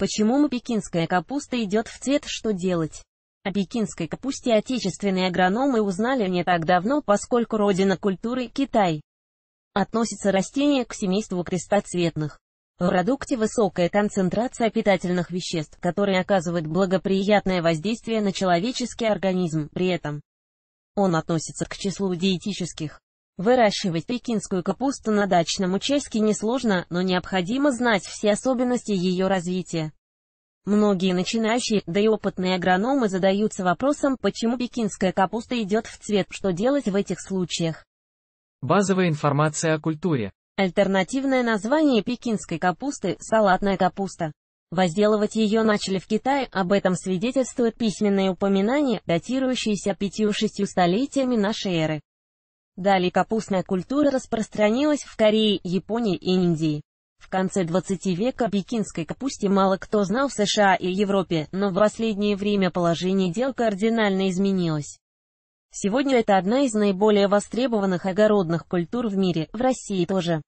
Почему пекинская капуста идет в цвет, что делать? О пекинской капусте отечественные агрономы узнали не так давно, поскольку родина культуры – Китай. Относится растение к семейству крестоцветных. В продукте высокая концентрация питательных веществ, которые оказывают благоприятное воздействие на человеческий организм, при этом он относится к числу диетических. Выращивать пекинскую капусту на дачном участке несложно, но необходимо знать все особенности ее развития. Многие начинающие, да и опытные агрономы задаются вопросом, почему пекинская капуста идет в цвет, что делать в этих случаях. Базовая информация о культуре. Альтернативное название пекинской капусты – салатная капуста. Возделывать ее начали в Китае, об этом свидетельствуют письменные упоминания, датирующиеся пятью-шестью столетиями нашей эры. Далее капустная культура распространилась в Корее, Японии и Индии. В конце 20 века пекинской капусте мало кто знал в США и Европе, но в последнее время положение дел кардинально изменилось. Сегодня это одна из наиболее востребованных огородных культур в мире, в России тоже.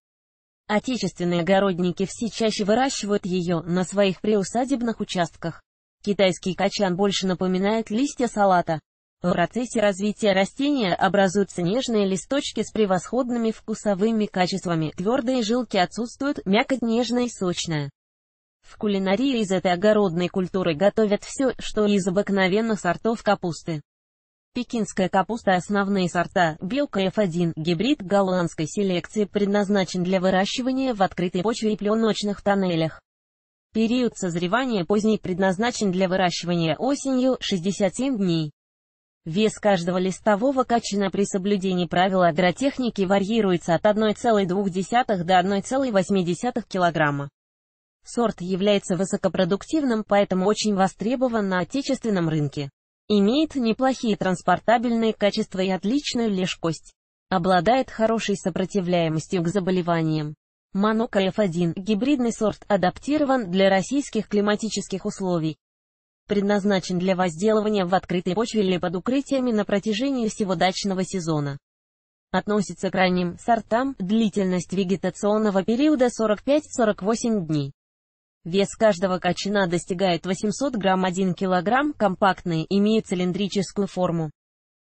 Отечественные огородники все чаще выращивают ее на своих приусадебных участках. Китайский качан больше напоминает листья салата. В процессе развития растения образуются нежные листочки с превосходными вкусовыми качествами, твердые жилки отсутствуют, мякоть нежная и сочная. В кулинарии из этой огородной культуры готовят все, что из обыкновенных сортов капусты. Пекинская капуста – основные сорта, белка F1, гибрид голландской селекции, предназначен для выращивания в открытой почве и пленочных тоннелях. Период созревания поздний предназначен для выращивания осенью – 67 дней. Вес каждого листового качана при соблюдении правил агротехники варьируется от 1,2 до 1,8 кг. Сорт является высокопродуктивным, поэтому очень востребован на отечественном рынке. Имеет неплохие транспортабельные качества и отличную лежкость. Обладает хорошей сопротивляемостью к заболеваниям. Манука F1 – гибридный сорт, адаптирован для российских климатических условий предназначен для возделывания в открытой почве или под укрытиями на протяжении всего дачного сезона. Относится к ранним сортам, длительность вегетационного периода 45-48 дней. Вес каждого кочана достигает 800 грамм 1 килограмм, компактные, имеют цилиндрическую форму.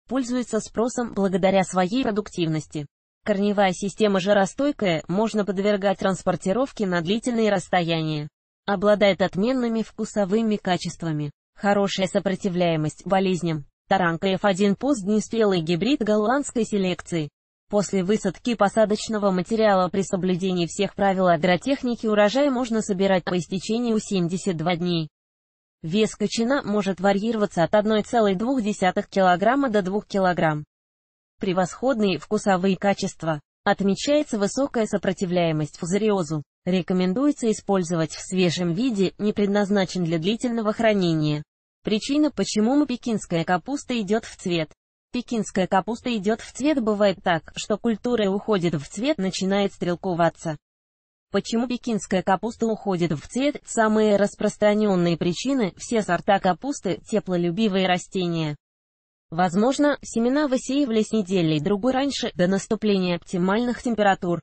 Пользуется спросом благодаря своей продуктивности. Корневая система жаростойкая, можно подвергать транспортировке на длительные расстояния. Обладает отменными вкусовыми качествами. Хорошая сопротивляемость болезням. Таранка F1 неспелый гибрид голландской селекции. После высадки посадочного материала при соблюдении всех правил агротехники урожай можно собирать по истечению 72 дней. Вес кочана может варьироваться от 1,2 кг до 2 кг. Превосходные вкусовые качества. Отмечается высокая сопротивляемость фузариозу рекомендуется использовать в свежем виде, не предназначен для длительного хранения. Причина, почему пекинская капуста идет в цвет. Пекинская капуста идет в цвет бывает так, что культура уходит в цвет, начинает стрелковаться. Почему пекинская капуста уходит в цвет? Самые распространенные причины – все сорта капусты – теплолюбивые растения. Возможно, семена высеивались неделей другой раньше, до наступления оптимальных температур.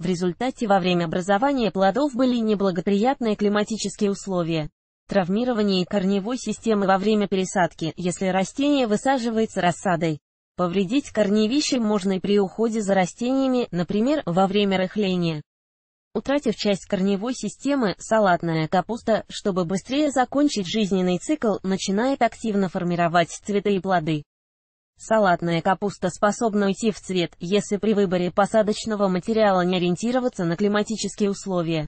В результате во время образования плодов были неблагоприятные климатические условия. Травмирование корневой системы во время пересадки, если растение высаживается рассадой. Повредить корневище можно и при уходе за растениями, например, во время рыхления. Утратив часть корневой системы, салатная капуста, чтобы быстрее закончить жизненный цикл, начинает активно формировать цветы и плоды. Салатная капуста способна уйти в цвет, если при выборе посадочного материала не ориентироваться на климатические условия.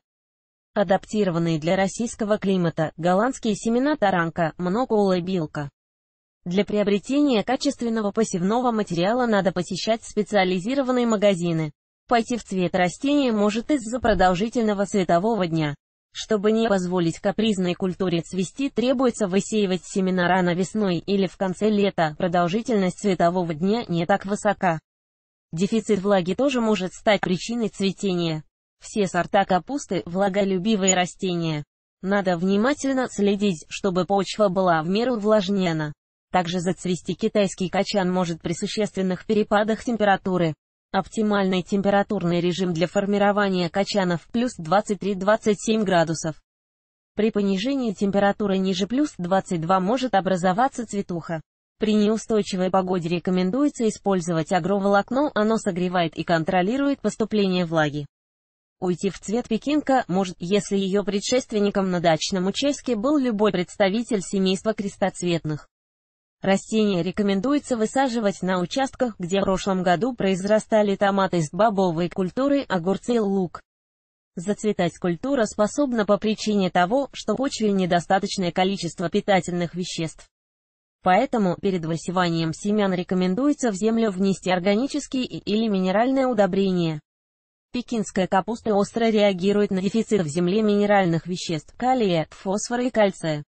Адаптированные для российского климата, голландские семена таранка, многоула билка. Для приобретения качественного посевного материала надо посещать специализированные магазины. Пойти в цвет растения может из-за продолжительного светового дня. Чтобы не позволить капризной культуре цвести, требуется высеивать семена рано весной или в конце лета, продолжительность цветового дня не так высока. Дефицит влаги тоже может стать причиной цветения. Все сорта капусты – влаголюбивые растения. Надо внимательно следить, чтобы почва была в меру увлажнена. Также зацвести китайский качан может при существенных перепадах температуры. Оптимальный температурный режим для формирования качанов плюс 23-27 градусов. При понижении температуры ниже плюс 22 может образоваться цветуха. При неустойчивой погоде рекомендуется использовать агроволокно, оно согревает и контролирует поступление влаги. Уйти в цвет пекинка может, если ее предшественником на дачном участке был любой представитель семейства крестоцветных. Растения рекомендуется высаживать на участках, где в прошлом году произрастали томаты с бобовой культуры, огурцы и лук. Зацветать культура способна по причине того, что в почве недостаточное количество питательных веществ. Поэтому перед высеванием семян рекомендуется в землю внести органические и или минеральное удобрение. Пекинская капуста остро реагирует на дефицит в земле минеральных веществ, калия, фосфора и кальция.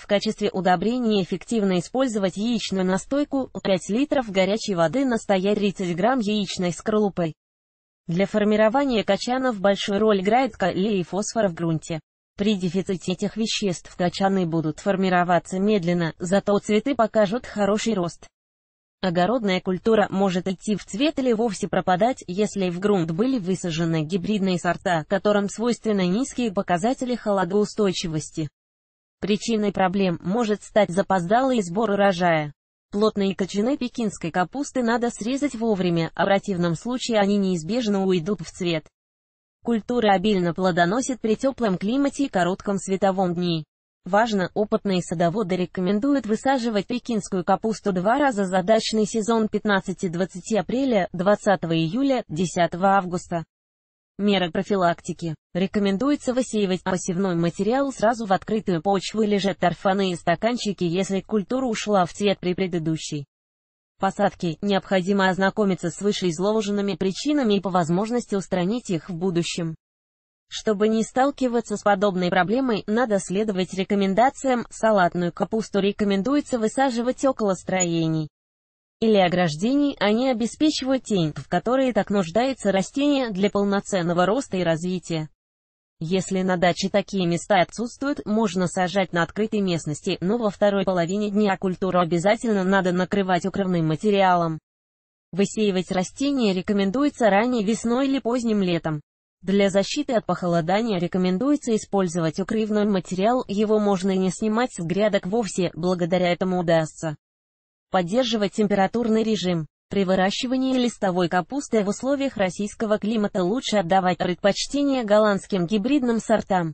В качестве удобрения эффективно использовать яичную настойку, 5 литров горячей воды настоять 30 грамм яичной скорлупы. Для формирования качанов большую роль играет калий и фосфор в грунте. При дефиците этих веществ качаны будут формироваться медленно, зато цветы покажут хороший рост. Огородная культура может идти в цвет или вовсе пропадать, если в грунт были высажены гибридные сорта, которым свойственны низкие показатели холодоустойчивости. Причиной проблем может стать запоздалый сбор урожая. Плотные кочаны пекинской капусты надо срезать вовремя, а в противном случае они неизбежно уйдут в цвет. Культура обильно плодоносит при теплом климате и коротком световом дни. Важно, опытные садоводы рекомендуют высаживать пекинскую капусту два раза за дачный сезон 15-20 апреля, 20 июля, 10 августа. Мера профилактики. Рекомендуется высеивать посевной материал сразу в открытую почву или же торфяные стаканчики, если культура ушла в цвет при предыдущей посадке. Необходимо ознакомиться с вышеизложенными причинами и по возможности устранить их в будущем. Чтобы не сталкиваться с подобной проблемой, надо следовать рекомендациям. Салатную капусту рекомендуется высаживать около строений или ограждений, они обеспечивают тень, в которой так нуждается растение для полноценного роста и развития. Если на даче такие места отсутствуют, можно сажать на открытой местности, но во второй половине дня культуру обязательно надо накрывать укрывным материалом. Высеивать растения рекомендуется ранней весной или поздним летом. Для защиты от похолодания рекомендуется использовать укрывной материал, его можно не снимать с грядок вовсе, благодаря этому удастся Поддерживать температурный режим. При выращивании листовой капусты в условиях российского климата лучше отдавать предпочтение голландским гибридным сортам.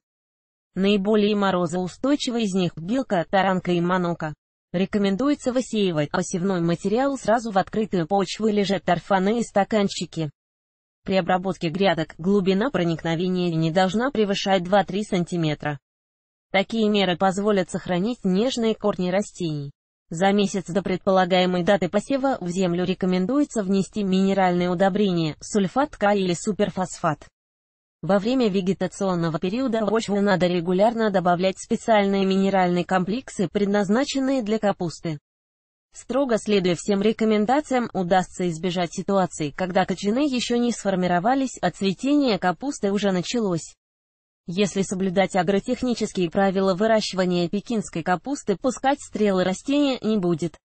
Наиболее морозоустойчивы из них белка, таранка и манока. Рекомендуется высеивать посевной материал сразу в открытую почву или же торфяные стаканчики. При обработке грядок глубина проникновения не должна превышать 2-3 см. Такие меры позволят сохранить нежные корни растений. За месяц до предполагаемой даты посева в землю рекомендуется внести минеральные удобрения, сульфат К или суперфосфат. Во время вегетационного периода в почву надо регулярно добавлять специальные минеральные комплексы, предназначенные для капусты. Строго следуя всем рекомендациям, удастся избежать ситуации, когда кочаны еще не сформировались, а цветение капусты уже началось. Если соблюдать агротехнические правила выращивания пекинской капусты, пускать стрелы растения не будет.